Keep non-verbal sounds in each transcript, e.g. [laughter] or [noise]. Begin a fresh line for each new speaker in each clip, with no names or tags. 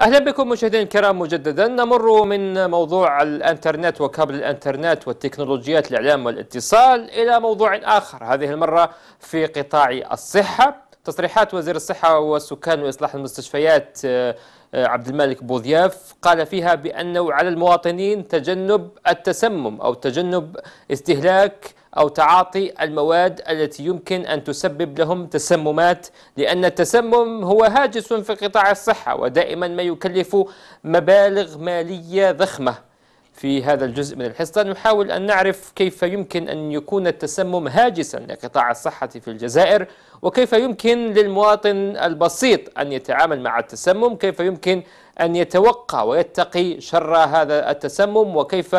اهلا بكم مشاهدينا الكرام مجددا نمر من موضوع الانترنت وكابل الانترنت والتكنولوجيات الاعلام والاتصال الى موضوع اخر هذه المره في قطاع الصحه تصريحات وزير الصحه والسكان واصلاح المستشفيات آه، عبد الملك بوضياف قال فيها بانه على المواطنين تجنب التسمم او تجنب استهلاك أو تعاطي المواد التي يمكن أن تسبب لهم تسممات لأن التسمم هو هاجس في قطاع الصحة ودائما ما يكلف مبالغ مالية ضخمة في هذا الجزء من الحصة نحاول أن نعرف كيف يمكن أن يكون التسمم هاجسا لقطاع الصحة في الجزائر وكيف يمكن للمواطن البسيط أن يتعامل مع التسمم كيف يمكن أن يتوقع ويتقي شر هذا التسمم وكيف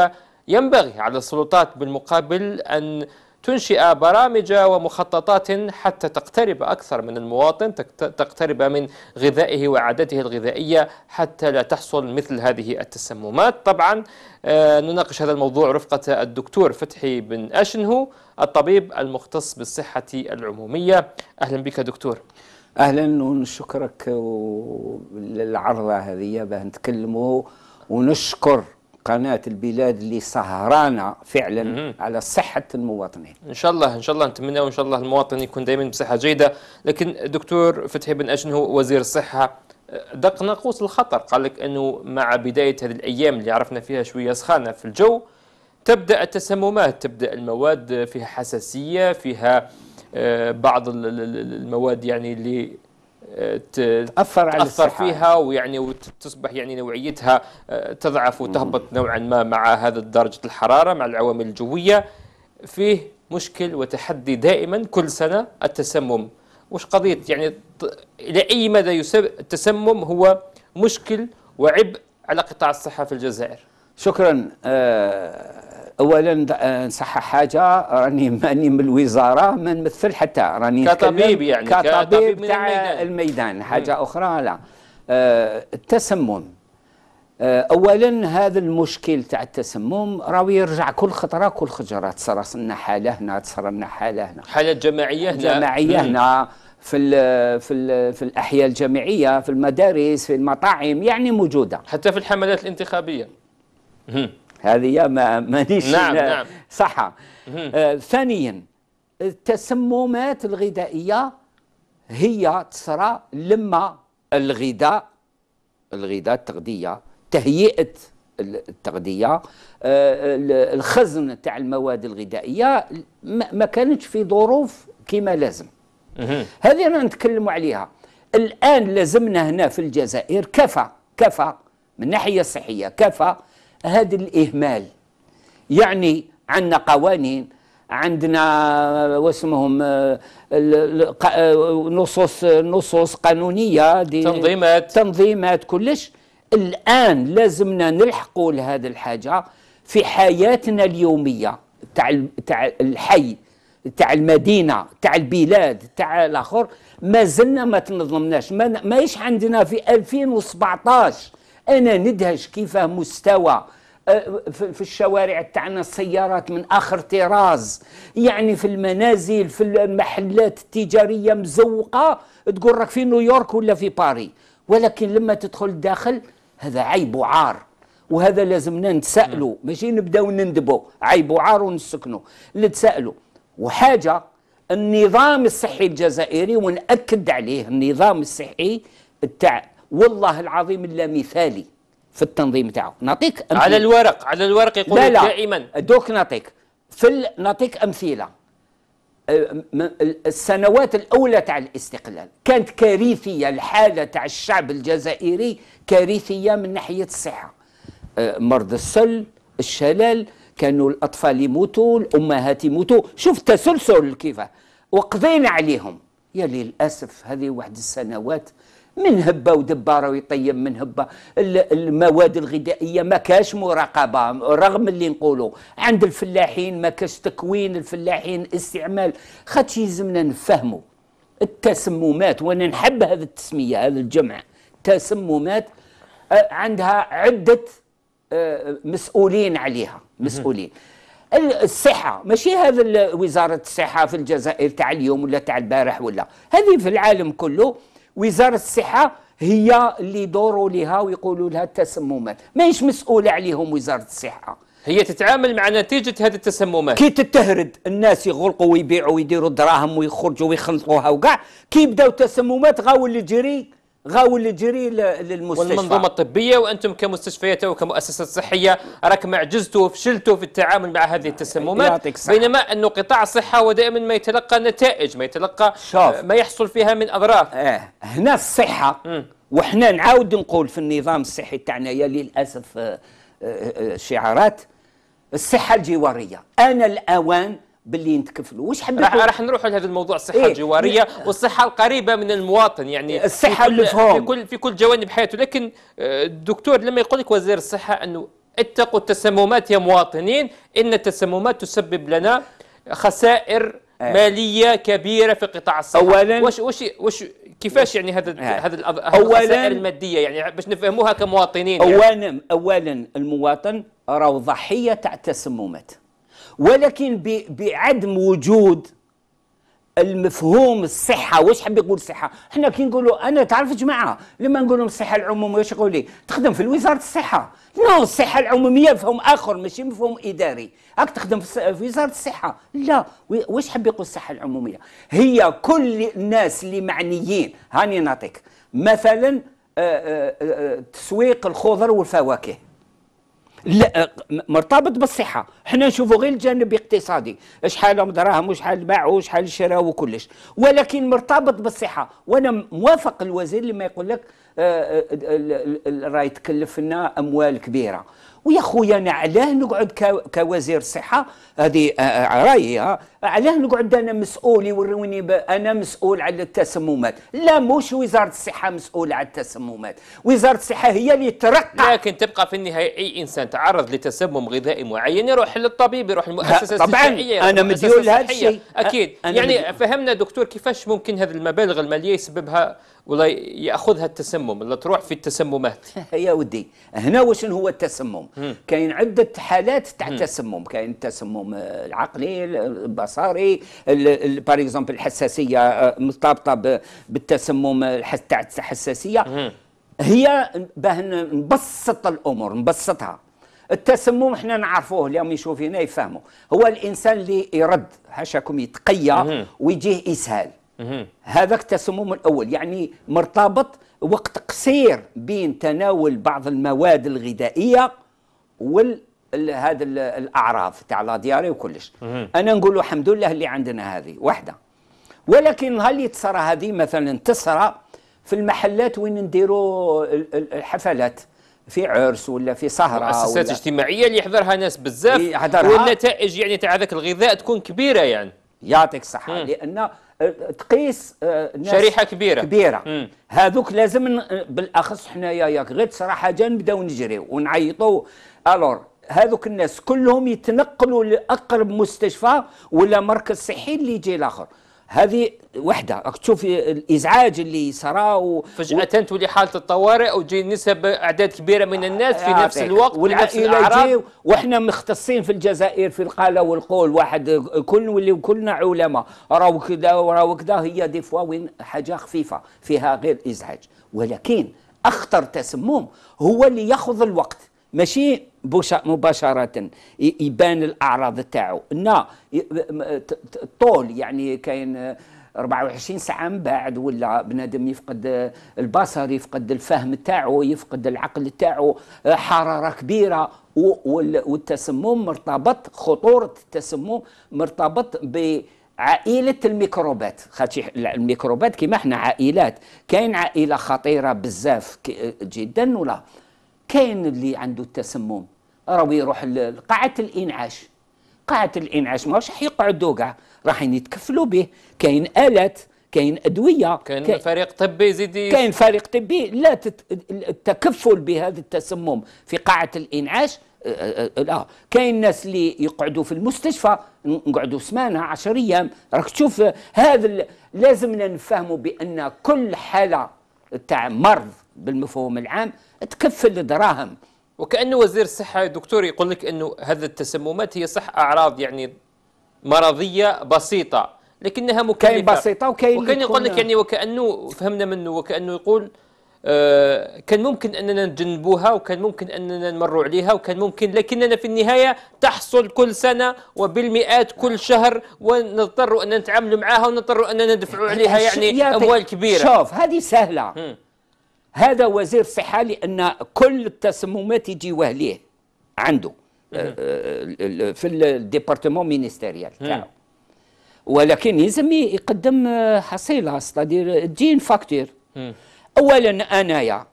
ينبغي على السلطات بالمقابل أن تنشئ برامج ومخططات حتى تقترب أكثر من المواطن تقترب من غذائه وعادته الغذائية حتى لا تحصل مثل هذه التسممات طبعا آه، نناقش هذا الموضوع رفقة الدكتور فتحي بن أشنهو الطبيب المختص بالصحة العمومية أهلا بك دكتور
أهلا ونشكرك للعرضة هذه باه نتكلموا ونشكر قناة البلاد اللي سهرانة فعلا مم. على صحة المواطنين
إن شاء الله إن شاء الله نتمنى وإن شاء الله المواطن يكون دائما بصحة جيدة لكن دكتور فتحي بن أشن هو وزير الصحة دق ناقوس الخطر قال لك أنه مع بداية هذه الأيام اللي عرفنا فيها شوية سخانة في الجو تبدأ التسممات تبدأ المواد فيها حساسية فيها آه، بعض المواد يعني اللي تاثر على تاثر فيها ويعني وتصبح يعني نوعيتها آه، تضعف وتهبط نوعا ما مع هذا درجه الحراره مع العوامل الجويه فيه مشكل وتحدي دائما كل سنه التسمم وش قضيه يعني الى اي مدى يسبب التسمم هو مشكل وعبء على قطاع الصحه في الجزائر
شكرا آه اولا آه، نصحح حاجه راني [laughs] ماني من الوزاره ما نمثل حتى راني كطبيب يعني كطبيب, تاع الميدان. الميدان حاجه مم. اخرى لا آه، التسمم آه، اولا هذا المشكل تاع التسمم راهو يرجع كل خطره كل خجره تصرى لنا حاله هنا تصرى لنا حاله هنا
حالات جماعيه هنا جماعيه هنا
في الـ في الـ في الاحياء الجامعيه في المدارس في المطاعم يعني موجوده
حتى في الحملات الانتخابيه هذه ما مانيش نعم نعم صحة آه ثانيا
التسممات الغذائية هي تصرى لما الغذاء الغذاء التغذية تهيئة التغذية آه، الخزن تاع المواد الغذائية ما كانتش في ظروف كما لازم هذه أنا نتكلم عليها الآن لازمنا هنا في الجزائر كفى كفى من ناحية صحية كفى هذا الإهمال يعني عندنا قوانين عندنا واسمهم آه، آه، نصوص نصوص قانونيه دي تنظيمات تنظيمات كلش الان لازمنا نلحقوا لهذه الحاجه في حياتنا اليوميه تاع تاع الحي تاع المدينه تاع البلاد تاع الاخر ما زلنا ما تنظمناش ما مايش عندنا في 2017 انا ندهش كيفاه مستوى آه، في الشوارع تاعنا السيارات من اخر طراز يعني في المنازل في المحلات التجاريه مزوقه تقول راك في نيويورك ولا في باري ولكن لما تدخل الداخل هذا عيب وعار وهذا لازمنا نتسائلوا ماشي نبداو نندبوا عيب وعار ونسكنوا نتسائلوا وحاجه النظام الصحي الجزائري ونأكد عليه النظام الصحي تاع والله العظيم الا مثالي في التنظيم تاعو نعطيك على الورق
على الورق يقول لا لا دائما
دوك نعطيك في ال... نعطيك امثله أه، السنوات الاولى تاع الاستقلال كانت كارثيه الحاله تاع الشعب الجزائري كارثيه من ناحيه الصحه أه، مرض السل الشلل كانوا الاطفال يموتوا الامهات يموتوا شوف تسلسل كيفاه وقضينا عليهم يا للاسف هذه واحد السنوات من هبه ودبه راه يطيب من هبه المواد الغذائيه ما كاش مراقبه رغم اللي نقولوا عند الفلاحين ما كاش تكوين الفلاحين استعمال خاطش يلزمنا نفهموا التسممات وانا نحب هذه التسميه هذا الجمع تسممات آه، عندها عده آه، مسؤولين عليها مسؤولين الصحة ماشي هذا وزارة الصحة في الجزائر تاع اليوم ولا تاع البارح ولا هذه في العالم كله وزاره الصحه هي اللي يدوروا لها ويقولوا لها التسممات ماهيش مسؤوله عليهم وزاره الصحه
هي تتعامل مع نتيجة هذه التسممات
كي تتهرد الناس يغلقوا ويبيعوا ويديروا دراهم ويخرجوا ويخلطوها وكاع كي يبداو تسممات غاول اللي تجري غاو اللي تجري للمستشفى والمنظومه
الطبيه وانتم كمستشفيات وكمؤسسات صحيه راكم عجزتوا وفشلتوا في التعامل مع هذه التسممات بينما انه قطاع الصحه هو دائما ما يتلقى نتائج ما يتلقى شوف. آه، ما يحصل فيها من اضرار آه. هنا الصحه م. وحنا نعاود نقول في النظام الصحي تاعنا
يا للاسف آه آه آه شعارات الصحه الجواريه انا
الاوان باللي نتكفلوا واش حبيت راح, راح نروح لهذا الموضوع الصحه إيه؟ الجواريه إيه. والصحه القريبه من المواطن يعني الصحه في كل, في كل في كل جوانب حياته لكن آه، الدكتور لما يقول لك وزير الصحه انه اتقوا التسممات يا مواطنين ان التسممات تسبب لنا خسائر أيه. ماليه كبيره في قطاع الصحه اولا وش وش واش كيفاش يعني هذا إيه. هذا الخسائر الماديه يعني باش نفهموها كمواطنين يعني. اولا
يعني. اولا المواطن راهو ضحيه تاع التسممات ولكن بعدم وجود المفهوم الصحه واش حاب يقول الصحه حنا كي نقولوا انا تعرف جماعه لما نقولوا الصحه العموميه واش يقول لي تخدم في وزاره الصحه نو الصحه العموميه مفهوم اخر ماشي مفهوم اداري هاك تخدم في وزاره الصحه لا واش حاب يقول الصحه العموميه هي كل الناس اللي معنيين هاني نعطيك مثلا آه، آه، آه، تسويق الخضر والفواكه لا مرتبط بالصحه حنا نشوفوا غير الجانب الاقتصادي شحال دراهم وشحال باعوا وشحال شراو وكلش ولكن مرتبط بالصحه وانا موافق الوزير لما يقول لك راه يتكلفنا اموال كبيره ويا خويا انا علاه نقعد كوزير الصحه هذه آه، آه، رايي علاه نقعد انا مسؤول يوروني انا مسؤول على التسممات لا مش وزاره الصحه مسؤوله على التسممات وزاره الصحه هي اللي ترقع
لكن تبقى في النهايه اي انسان تعرض لتسمم غذائي معين يروح للطبيب يروح للمؤسسه الصحيه طبعا انا مديون هذا الشيء اكيد يعني مديول. فهمنا دكتور كيفاش ممكن هذه المبالغ الماليه يسببها ولا ياخذها التسمم اللي تروح في التسممات [laughs] يا ودي
هنا واش هو التسمم كاين عده حالات تاع التسمم كاين التسمم العقلي البصري بار اكزومبل الحساسيه آه، مرتبطه بالتسمم تاع الحساسيه هي باه نبسط الامور نبسطها التسمم احنا نعرفوه اللي يشوف يشوفونا يفهموا هو الانسان اللي يرد هاشاكم يتقيا ويجيه اسهال هذاك التسمم الاول يعني مرتبط وقت قصير بين تناول بعض المواد الغذائيه وال هذا الاعراض تاع لا دياري وكلش انا نقول الحمد لله اللي عندنا هذه وحده ولكن هل تصرى هذه مثلا تصرى في المحلات وين نديروا الحفلات في عرس ولا في سهره مؤسسات
اجتماعيه اللي يحضرها ناس بزاف إيه، والنتائج يعني تاع هذاك الغذاء تكون كبيره يعني يعطيك الصحه لان
تقيس آه، ناس شريحه كبيره كبيره مم. هذوك لازم بالاخص حنايا ياك غير صراحه جا نبداو نجريو ونعيطوا الور هذوك الناس كلهم يتنقلوا لاقرب مستشفى ولا مركز صحي اللي يجي الاخر هذه وحده راك تشوف الازعاج
اللي صرا و... فجاه و... تولي حاله الطوارئ وتجي نسب اعداد كبيره من الناس في نفس الوقت والعائله واحنا
مختصين في الجزائر في القاله والقول واحد كل واللي كلنا علماء راهو كذا وراهو كذا هي دي فوا وين حاجه خفيفه فيها غير ازعاج ولكن اخطر تسمم هو اللي ياخذ الوقت ماشي مباشره يبان الاعراض تاعو نا الطول يعني كاين 24 ساعه من بعد ولا بنادم يفقد البصر يفقد الفهم تاعو يفقد العقل تاعو حراره كبيره والتسمم مرتبط خطوره التسمم مرتبط ب عائلة الميكروبات خاطر الميكروبات كيما احنا عائلات كاين عائلة خطيرة بزاف جدا ولا كاين اللي عنده التسمم راهو يروح لقاعة الإنعاش قاعة الإنعاش ماهوش حيقعدوا كاع راح يتكفلوا به كاين آلات كاين ادويه كاين كي...
فريق طبي زيدي كاين
فريق طبي لا تت... التكفل بهذا التسمم في قاعه الانعاش لا كاين الناس اللي يقعدوا في المستشفى نقعدوا سمانه 10 ايام راك تشوف هذا ال... لازمنا نفهموا بان
كل حاله تاع مرض بالمفهوم العام تكفل دراهم وكانه وزير الصحه دكتور يقول لك انه هذه التسممات هي صح اعراض يعني مرضيه بسيطه لكنها مكلفه كاين بسيطه
وكاين وكان يقول لك يعني
وكانه فهمنا منه وكانه يقول آه، كان ممكن اننا نجنبوها وكان ممكن اننا نمروا عليها وكان ممكن لكننا في النهايه تحصل كل سنه وبالمئات كل شهر ونضطر ان نتعاملوا معها ونضطر اننا ندفعوا يعني عليها يعني اموال كبيره شوف
هذه سهله
هذا وزير الصحه لان كل التسممات
يجي وهليه عنده آه، آه، آه، في الديبارتمون مينيستيريال تاعو ولكن يلزم يقدم حصيله ستادير تجين فاكتور اولا انايا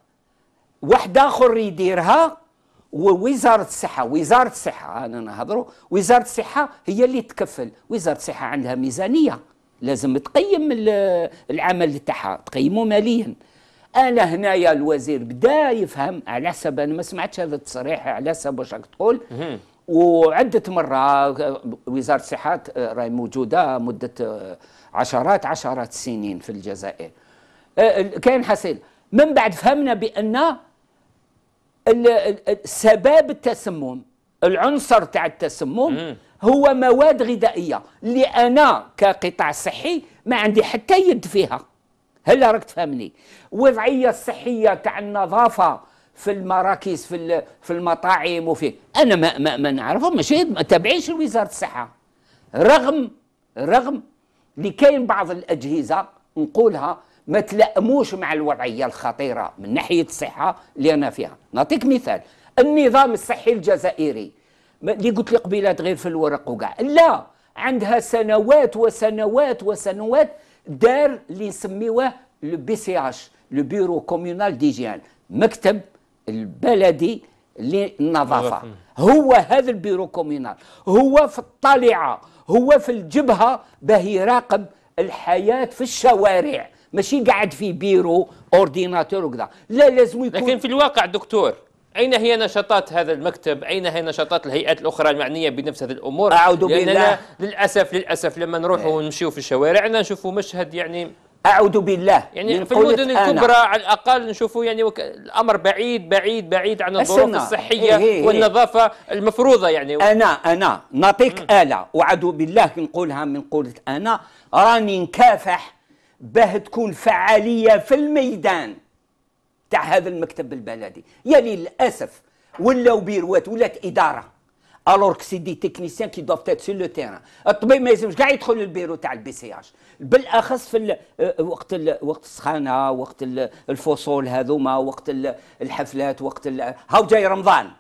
واحد اخر يديرها ووزاره الصحه وزاره الصحه انا نهضروا وزاره الصحه هي اللي تكفل وزاره الصحه عندها ميزانيه لازم تقيم العمل تاعها تقيمه ماليا انا هنايا الوزير بدا يفهم على حسب انا ما سمعتش هذا التصريح على حسب واش راك تقول وعده مره وزاره الصحه آه، راهي موجوده مده آه، عشرات عشرات السنين في الجزائر آه، كاين حصيل من بعد فهمنا بان سبب التسمم العنصر تاع التسمم هو مواد غذائيه اللي انا كقطاع صحي ما عندي حتى يد فيها هلا راك تفهمني وضعيه صحيه تاع النظافه في المراكز في في المطاعم وفي انا ما ما, ما نعرفه ماشي ما تابعينش لوزاره الصحه رغم رغم اللي كاين بعض الاجهزه نقولها ما تلائموش مع الوضعيه الخطيره من ناحيه الصحه اللي انا فيها نعطيك مثال النظام الصحي الجزائري اللي قلت لي قبيله غير في الورق وكاع لا عندها سنوات وسنوات وسنوات دار اللي نسميوه لو بي سي اش لو بيرو كوميونال ديجيان مكتب البلدي للنظافه هو هذا البيرو كوميونال هو في الطالعه هو في الجبهه باه يراقب الحياه في الشوارع ماشي قاعد في بيرو اورديناتور وكذا لا لازم يكون
لكن في الواقع دكتور أين هي نشاطات هذا المكتب؟ أين هي نشاطات الهيئات الأخرى المعنية بنفس هذه الأمور؟ أعوذ بالله للأسف للأسف لما نروحوا إيه. ونمشيو في الشوارع نشوفوا مشهد يعني اعوذ بالله يعني في المدن الكبرى أنا. على الاقل نشوفوا يعني وك... الامر بعيد بعيد بعيد عن الظروف الصحيه إيه،, إيه إيه. والنظافه المفروضه يعني
انا انا نعطيك اله وعد بالله نقولها من قولت انا راني نكافح باه تكون فعاليه في الميدان تاع هذا المكتب البلدي يعني للاسف ولاو بيروات ولات اداره الوغ سي دي تكنيسيان كي دوف تيت سور لو تيران الطبيب ما يلزمش كاع يدخل للبيرو تاع البي سي اش بالاخص في آه، وقت وقت السخانه وقت الفصول هذوما وقت الحفلات وقت هاو جاي رمضان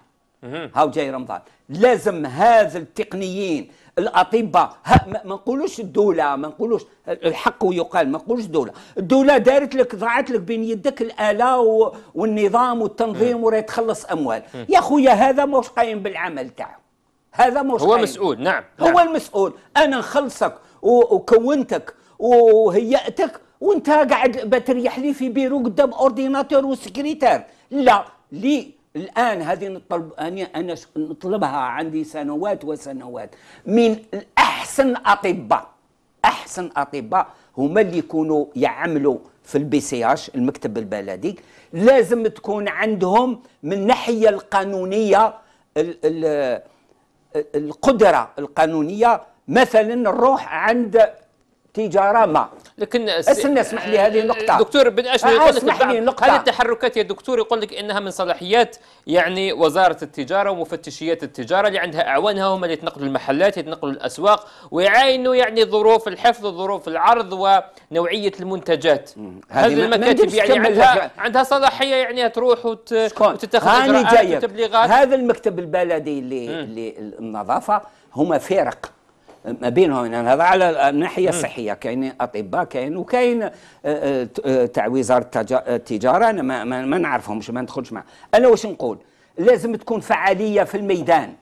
هاو جاي رمضان لازم هذا التقنيين الاطباء ما نقولوش الدوله ما نقولوش الحق يقال ما نقولوش الدوله الدوله دارت لك ضاعت لك بين يدك الاله والنظام والتنظيم وراه تخلص اموال يا خويا هذا مش قايم بالعمل تاعه هذا مش هو قايم. مسؤول نعم, نعم هو المسؤول انا نخلصك وكونتك وهيئتك وانت قاعد بتريح لي في بيرو قدام اورديناتور وسكريتير لا لي الان هذه نطلب انا نطلبها عندي سنوات وسنوات من احسن اطباء احسن اطباء هما اللي يكونوا يعملوا في البي سي اش المكتب البلدي لازم تكون عندهم من الناحيه القانونيه الـ الـ القدره القانونيه مثلا نروح عند تجاره ما
لكن استنى اسمح لي
هذه النقطه آه، دكتور بن اشمي يقول لك اسمح لي نقطه هذه
التحركات يا دكتور يقول لك انها من صلاحيات يعني وزاره التجاره ومفتشيات التجاره اللي عندها اعوانها هم اللي يتنقلوا المحلات يتنقلوا الاسواق ويعاينوا يعني ظروف الحفظ وظروف العرض ونوعيه المنتجات هذه المكاتب يعني عندها عندها صلاحيه يعني تروح وت... وتتخذ اجراءات هذا
المكتب البلدي اللي, اللي النظافه هما فرق ما بينهم يعني هذا على الناحيه الصحيه كاين اطباء كاين وكاين تاع وزاره التجاره آه، انا ما, ما نعرفهمش ما ندخلش معاه انا واش نقول لازم تكون فعاليه في الميدان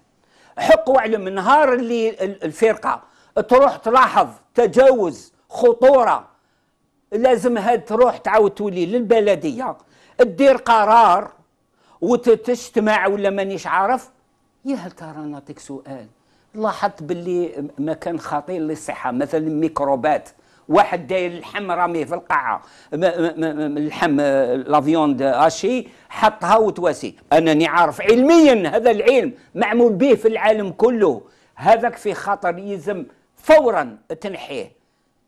حق واعلم النهار اللي الفرقه تروح تلاحظ تجاوز خطوره لازم هاد تروح تعاود تولي للبلديه تدير قرار وتجتمع ولا مانيش عارف يا هل ترى نعطيك سؤال لاحظت باللي مكان خطير للصحه مثلا الميكروبات واحد داير اللحم راميه في القاعه اللحم لافيوند اشي حطها وتواسي انني عارف علميا هذا العلم معمول به في العالم كله هذاك في خطر يلزم فورا تنحيه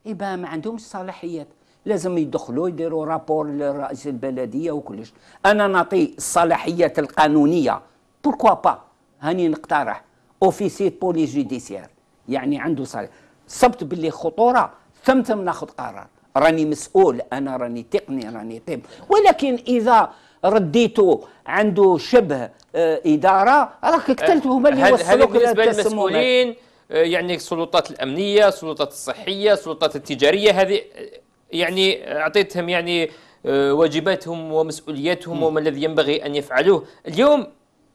يبا ما عندهمش صلاحيات لازم يدخلوا يديروا رابور لرئيس البلديه وكلش انا نعطي الصلاحيات القانونيه بوركوا با هاني نقترح اوفيسي بوليس جوديسيير يعني عنده صالح صبت باللي خطوره ثم ثم ناخذ قرار راني مسؤول انا راني تقني راني طب ولكن اذا رديتو عنده شبه آه، اداره راك قتلت هما اللي وصلوك للمسؤولين
آه، يعني السلطات الامنيه السلطات الصحيه السلطات التجاريه هذه آه، يعني اعطيتهم يعني واجباتهم ومسؤولياتهم وما الذي ينبغي ان يفعلوه اليوم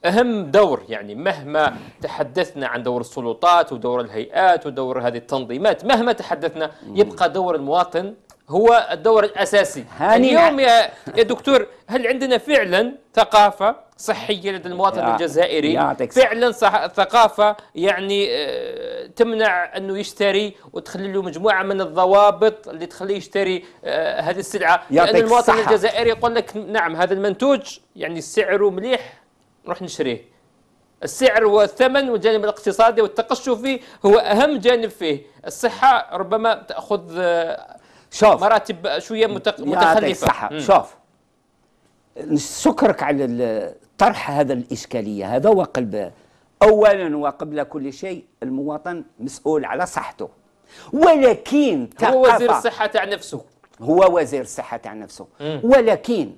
أهم دور يعني مهما تحدثنا عن دور السلطات ودور الهيئات ودور هذه التنظيمات مهما تحدثنا يبقى دور المواطن هو الدور الأساسي اليوم يا, يا دكتور هل عندنا فعلا ثقافة صحية لدى المواطن الجزائري فعلا صح ثقافة يعني آه، تمنع أنه يشتري وتخلي له مجموعة من الضوابط اللي تخليه يشتري آه، هذه السلعة لأن المواطن الجزائري يقول لك نعم هذا المنتوج يعني سعره مليح نروح نشريه السعر والثمن والجانب الاقتصادي والتقشفي هو اهم جانب فيه الصحه ربما تاخذ آه، شوف مراتب شويه متخلفه الصحه شوف
نشكرك على طرح هذا الاشكاليه هذا هو قلب اولا وقبل كل شيء المواطن مسؤول على صحته ولكن هو وزير الصحه تاع نفسه هو وزير الصحه تاع نفسه ولكن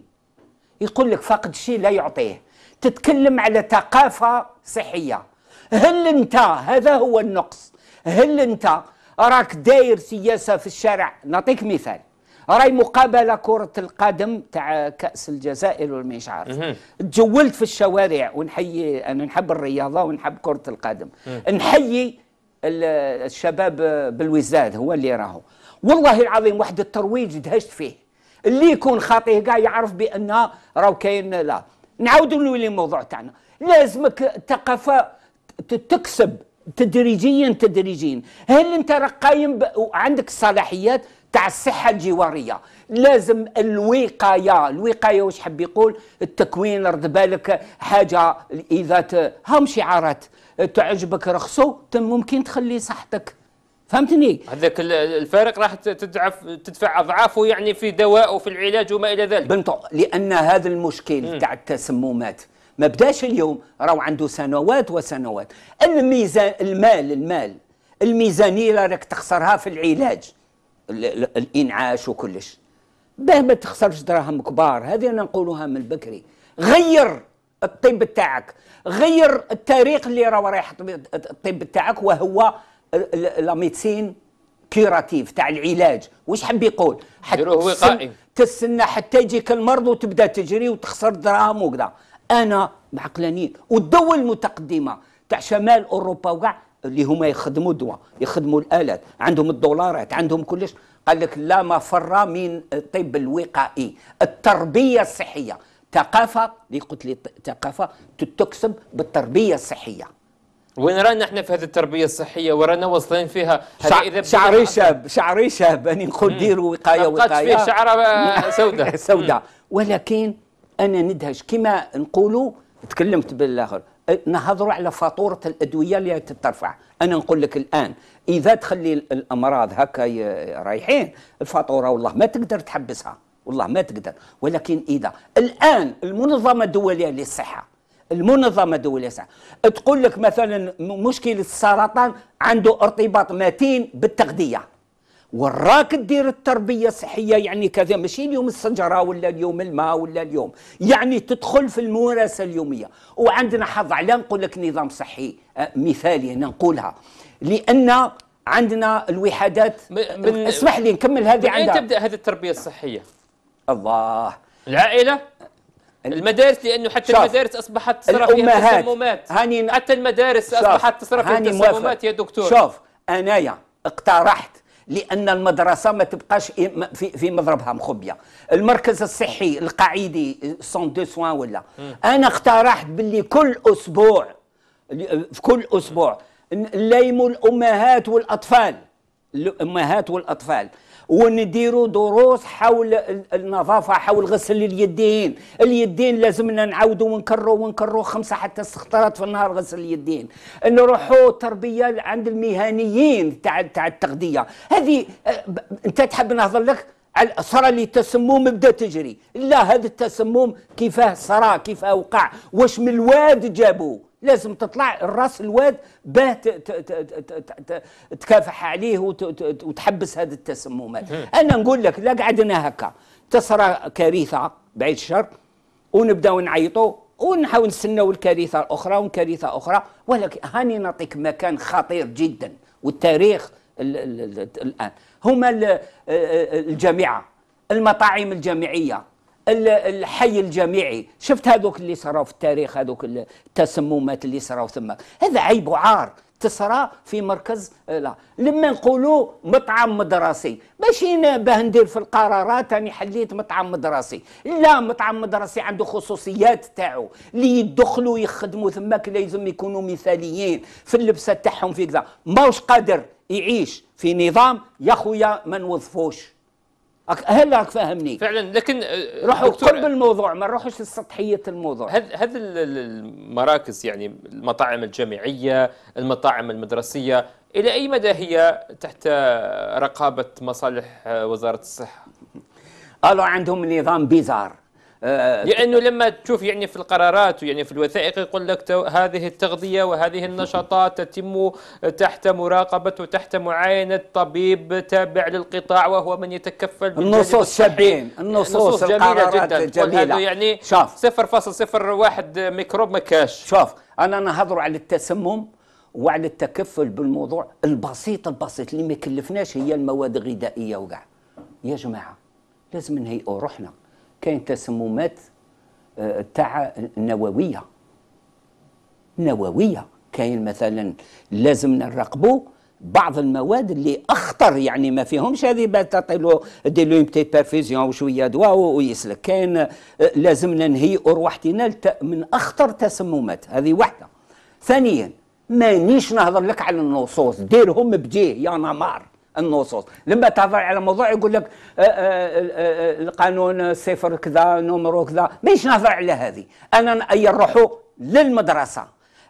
يقول لك فقد شيء لا يعطيه تتكلم على ثقافة صحية هل أنت هذا هو النقص هل أنت راك داير سياسة في الشارع نعطيك مثال راي مقابلة كرة القدم تاع كأس الجزائر ولا عارف تجولت في الشوارع ونحيي أنا نحب الرياضة ونحب كرة القدم نحيي الشباب بالوزاد هو اللي راهو والله العظيم واحد الترويج دهشت فيه اللي يكون خاطيه كاع يعرف بان راهو كاين لا نعاودوا نولي الموضوع تاعنا لازمك ثقافة تكسب تدريجيا تدريجيا هل انت راك قايم وعندك الصلاحيات تاع الصحه الجواريه لازم الوقايه الوقايه واش حب يقول التكوين رد بالك حاجه اذا ت... هم شعارات تعجبك رخصو ممكن تخلي صحتك فهمتني
هذاك الفارق راح تدعف تدفع اضعافه يعني في دواء
وفي العلاج وما الى ذلك بنطو لان هذا المشكل تاع التسممات ما بداش اليوم راهو عنده سنوات وسنوات الميزان المال المال الميزانيه راك تخسرها في العلاج الانعاش وكلش باه ما تخسرش دراهم كبار هذه انا نقولها من بكري غير الطب تاعك غير التاريخ اللي راهو رايح الطب تاعك وهو لا ميدسين كيراتيف تاع العلاج واش حب يقول حتى وقائي تستنى حتى يجيك المرض وتبدا تجري وتخسر دراهم وكذا انا معقلاني والدول المتقدمه تاع شمال اوروبا وكاع اللي هما يخدموا الدواء يخدموا الالات عندهم الدولارات عندهم كلش قال لك لا مفر من الطب الوقائي التربيه الصحيه ثقافه اللي قلت لي ثقافه تكسب بالتربيه الصحيه
وين رانا احنا في هذه التربيه الصحيه ورانا واصلين فيها شع... إذا
شعري شاب شعري شاب اني نقول ديروا وقايه وقايه فيه شعره آه، سوداء [laughs] سوداء ولكن انا ندهش كما نقولوا تكلمت بالاخر نهضروا على فاتوره الادويه اللي تترفع انا نقول لك الان اذا تخلي الامراض هكا رايحين الفاتوره والله ما تقدر تحبسها والله ما تقدر ولكن اذا الان المنظمه الدوليه للصحه المنظمه الدوليه تقول لك مثلا مشكل السرطان عنده ارتباط متين بالتغذيه وراك تدير التربيه الصحيه يعني كذا ماشي اليوم السنجرة ولا اليوم الماء ولا اليوم يعني تدخل في الممارسه اليوميه وعندنا حظ على نقول لك نظام صحي آه، مثالي انا نقولها لان عندنا الوحدات
اسمح لي
نكمل هذه عندها تبدا
هذه التربيه الصحيه الله العائله المدارس لانه حتى شاف. المدارس اصبحت تصرف فيها تسممات هاني حتى المدارس شاف. اصبحت تصرف فيها تسممات يا دكتور شوف انايا
اقترحت لان المدرسه ما تبقاش في في مضربها مخبيه المركز الصحي القاعدي سون دو سوان ولا م. انا اقترحت باللي كل اسبوع في كل اسبوع نلايموا الامهات والاطفال الامهات والاطفال ونديروا دروس حول النظافه حول غسل اليدين اليدين لازمنا نعاودوا ونكروا ونكروا خمسه حتى ست خطرات في النهار غسل اليدين نروحوا تربيه عند المهنيين تاع تاع التغذيه هذه انت تحب نهضر لك على صرى لي تسمم بدا تجري لا هذا التسمم كيفاه صرا كيفاه وقع واش من الواد جابوه لازم تطلع الراس الواد باه تكافح عليه وتحبس هذه التسممات انا نقول لك لا قعدنا هكا تصرى كارثه بعيد الشر ونبداو نعيطوا ونحاول نستناو الكارثه الاخرى وكارثه اخرى ولكن هاني نعطيك مكان خطير جدا والتاريخ الـ الـ الـ الان هما آه، آه، الجامعه المطاعم الجامعيه الحي الجامعي شفت هذوك اللي صراو في التاريخ هذوك التسممات اللي صراو ثم هذا عيب وعار تصرى في مركز لا لما نقولوا مطعم مدرسي ماشي باه ندير في القرارات انا حليت مطعم مدرسي لا مطعم مدرسي عنده خصوصيات تاعو اللي يدخلوا يخدموا ثماك لازم يكونوا مثاليين في اللبسه تاعهم في كذا ماهوش قادر يعيش في نظام يا خويا ما نوظفوش هلا فهمني فعلا
لكن آه، روحوا قرب الموضوع ما نروحوش لسطحيه الموضوع هذ هذ المراكز يعني المطاعم الجامعيه المطاعم المدرسيه الى اي مدى هي تحت آه، رقابه مصالح آه، وزاره الصحه قالوا
عندهم نظام بيزار آه،
لانه لما تشوف يعني في القرارات ويعني في الوثائق يقول لك هذه التغذيه وهذه النشاطات تتم تحت مراقبه وتحت معاينه طبيب تابع للقطاع وهو من يتكفل النصوص شابين النصوص جميله جدا جميله يعني شوف 0.01 ميكروب ما كاش
شوف انا نهضر على التسمم وعلى التكفل بالموضوع البسيط البسيط اللي ما كلفناش هي المواد الغذائيه وكاع يا جماعه لازم نهيئوا روحنا كاين تسممات آه، تاع النوويه نوويه كاين مثلا لازم نراقبوا بعض المواد اللي اخطر يعني ما فيهمش هذه تعطي له دي لو بيرفيزيون وشويه دواء ويسلك كاين آه، لازمنا نهيئ روحتنا من اخطر تسممات هذه واحده ثانيا مانيش نهضر لك على النصوص ديرهم بجيه يا نمار النصوص لما تهضر على موضوع يقول لك آه، آه، آه، القانون صفر كذا نمرو كذا مانيش نهضر على هذه انا اي نروحوا للمدرسه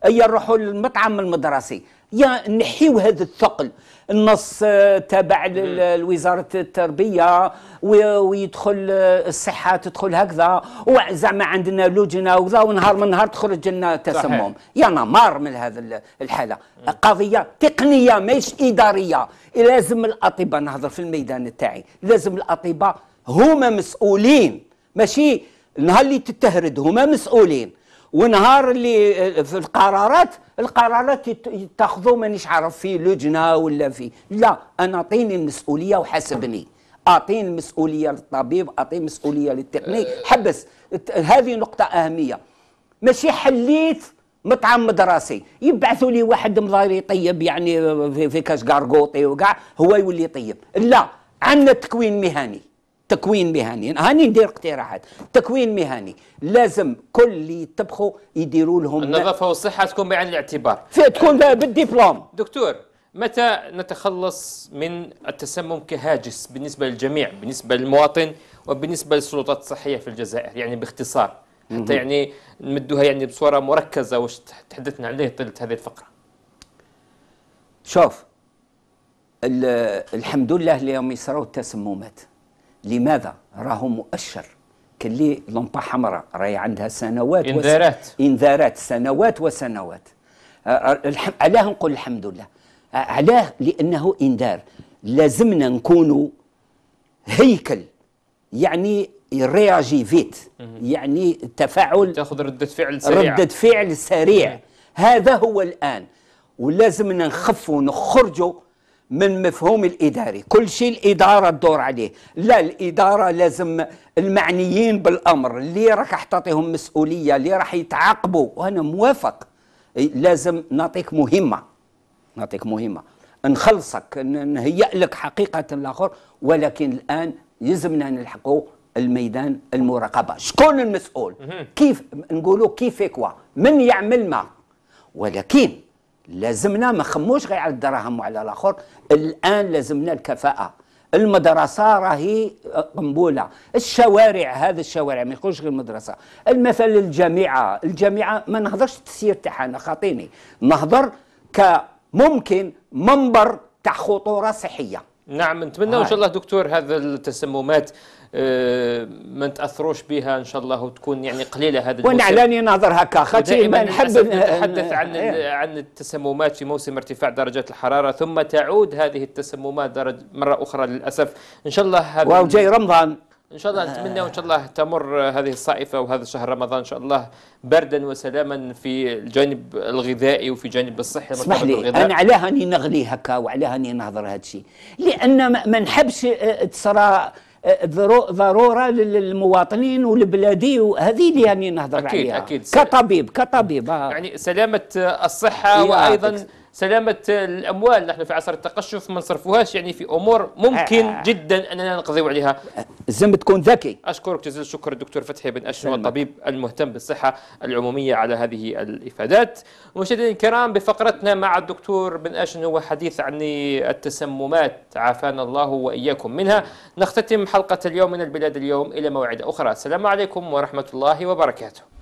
اي نروحوا للمطعم المدرسي يا نحيو هذا الثقل النص آه، تابع لوزاره التربيه ويدخل آه، الصحه تدخل هكذا وزعما عندنا لجنه وذا ونهار من نهار تخرج لنا تسمم يا نمار من هذا الحاله قضيه تقنيه ماهيش اداريه لازم الاطباء نهضر في الميدان تاعي لازم الاطباء هما مسؤولين ماشي نهار اللي تتهرد هما مسؤولين ونهار اللي آه، في القرارات القرارات يتخذوا مانيش عارف في لجنه ولا في لا انا اعطيني المسؤوليه وحاسبني اعطيني المسؤوليه للطبيب اعطيني المسؤوليه للتقني حبس هذه نقطه اهميه ماشي حليت متعمد راسي يبعثوا لي واحد مضاري طيب يعني آه، في كاش قارقوطي وكاع هو يولي طيب لا عندنا تكوين مهني تكوين مهني هاني ندير اقتراحات تكوين مهني لازم كل اللي يطبخوا يديروا لهم
النظافه والصحه تكون بعين الاعتبار تكون
بالدبلوم
دكتور متى نتخلص من التسمم كهاجس بالنسبه للجميع بالنسبه للمواطن وبالنسبه للسلطات الصحيه في الجزائر يعني باختصار حتى يعني نمدوها يعني بصوره مركزه واش تحدثنا عليه طيله هذه الفقره
شوف الحمد لله اليوم يصراو التسممات لماذا راهو مؤشر كان لي لمبة حمراء راهي عندها سنوات انذارات وس... انذارات سنوات وسنوات آه، آه، الحم... علاه نقول الحمد لله آه، علاه لانه انذار لازمنا نكونوا هيكل يعني رياجي فيت يعني تفاعل
تاخذ ردة فعل سريعة ردة
فعل سريع هذا هو الآن ولازمنا نخفوا ونخرجوا من مفهوم الاداري كل شيء الاداره تدور عليه لا الاداره لازم المعنيين بالامر اللي راك تعطيهم مسؤوليه اللي راح يتعاقبوا وانا موافق لازم نعطيك مهمه نعطيك مهمه نخلصك نهيئ لك حقيقه الاخر ولكن الان يلزمنا نلحقوا الميدان المراقبه شكون المسؤول كيف نقولوا كيف كوا من يعمل ما ولكن لازمنا ما خموش غير على الدراهم وعلى الاخر الان لازمنا الكفاءه المدرسة راهي آه، قنبولة الشوارع هذا الشوارع ما يقولش غير المدرسه المثل الجامعة الجامعة ما نهضرش التسيير تاعها أنا خاطيني نهضر كممكن منبر تاع خطورة صحية
نعم نتمنى ان شاء الله دكتور هذه التسممات آه، ما نتاثروش بها ان شاء الله وتكون يعني قليله هذا الموسم ونعلاني نظر هكا خاطر ما نحب نتحدث عن ايه. عن التسممات في موسم ارتفاع درجات الحراره ثم تعود هذه التسممات مره اخرى للاسف ان شاء الله هذا وجاي رمضان ان شاء الله آه. نتمنى وان شاء الله تمر هذه الصائفه وهذا شهر رمضان ان شاء الله بردا وسلاما في الجانب الغذائي وفي جانب الصحي اسمح لي الغذاء. انا علاه
اني نغلي هكا وعلاه اني نهضر هذا الشيء لان ما نحبش آه، آه، تصرى ضروره للمواطنين والبلادي وهذه اللي راني نهضر عليها اكيد اكيد
كطبيب كطبيب يعني سلامه الصحه إيه، وايضا سلامه الاموال نحن في عصر التقشف ما نصرفوهاش يعني في امور ممكن آه. جدا اننا نقضي عليها لازم تكون ذكي اشكرك جزيل الشكر الدكتور فتحي بن اشنو الطبيب المهتم بالصحه العموميه على هذه الافادات مشاهدينا الكرام بفقرتنا مع الدكتور بن اشنو وحديث عن التسممات عافانا الله واياكم منها نختتم حلقه اليوم من البلاد اليوم الى موعد اخرى السلام عليكم ورحمه الله وبركاته